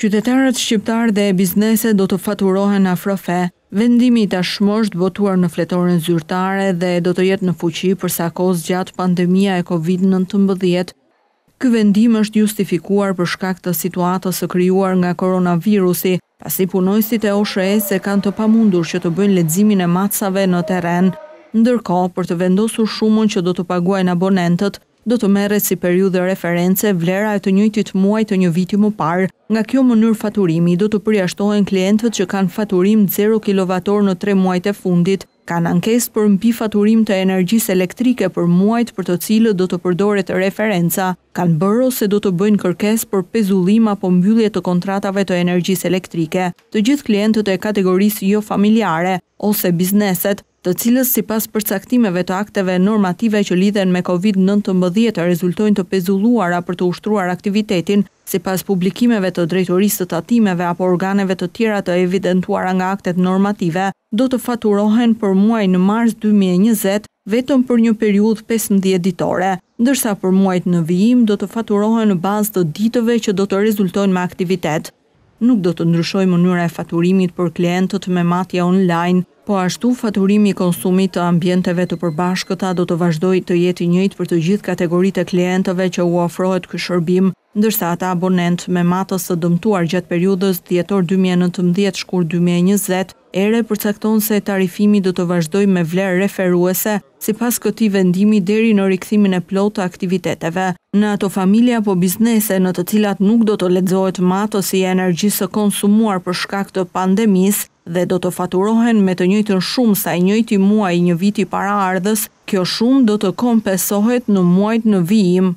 Qytetarët shqiptar dhe biznese do të faturohen afrofe, vendimi të shmosht botuar në fletoren zyrtare dhe do të jetë në fuqi përsa kos gjatë pandemija e COVID-19. Ky vendim është justifikuar për shkak të situatës së kryuar nga koronavirusi, pasi punojësit e OSHE-e se kanë të pamundur që të bëjnë ledzimin e matësave në teren, ndërko për të vendosur shumën që do të paguajnë abonentët, do të merre si periudhë reference vlera e të njëjtit muaji të një viti më parë. Nga kjo mënyrë faturimi do të përjashtohen klientët që kanë faturim 0 kWh në 3 muajt e fundit, kanë ankesë për mbi faturim të energjisë elektrike për muajt për të cilët do të përdoret referenca, kanë bërë ose do të bëjnë kërkesë për pezullim apo mbyllje të kontratave të energjisë elektrike. Të gjithë klientët e kategorisë jo familjare ose bizneset të cilës si pas përcaktimeve të akteve normative që lidhen me COVID-19 rezultojnë të pezulluara për të ushtruar aktivitetin, si pas publikimeve të drejtorisë të tatimeve apo organeve të tjera të evidentuara nga aktet normative, do të faturohen për muaj në mars 2020 vetëm për një periud 15 ditore, ndërsa për muajt në vijim do të faturohen në bazë të ditëve që do të rezultojnë me aktivitet. Nuk do të ndryshoj mënyra e faturimit për klientët me matja online, Po ashtu, faturimi i konsumit të ambjenteve të përbashkëta do të vazhdoj të jeti njëjt për të gjithë kategorit e klientëve që u ofrohet kë shërbim, ndërsa ata abonent me matës të dëmtuar gjatë periudës djetor 2019 shkur 2020, ere përcakton se tarifimi do të vazhdoj me vlerë referuese si pas këti vendimi deri në rikëthimin e plot të aktiviteteve. Në ato familja po biznese në të cilat nuk do të ledzojt matës i energjisë konsumuar për shkak të pandemisë, dhe do të faturohen me të njëjtën shumë sa i njëjti muaj një viti para ardhës, kjo shumë do të kompesohet në muajt në vijim.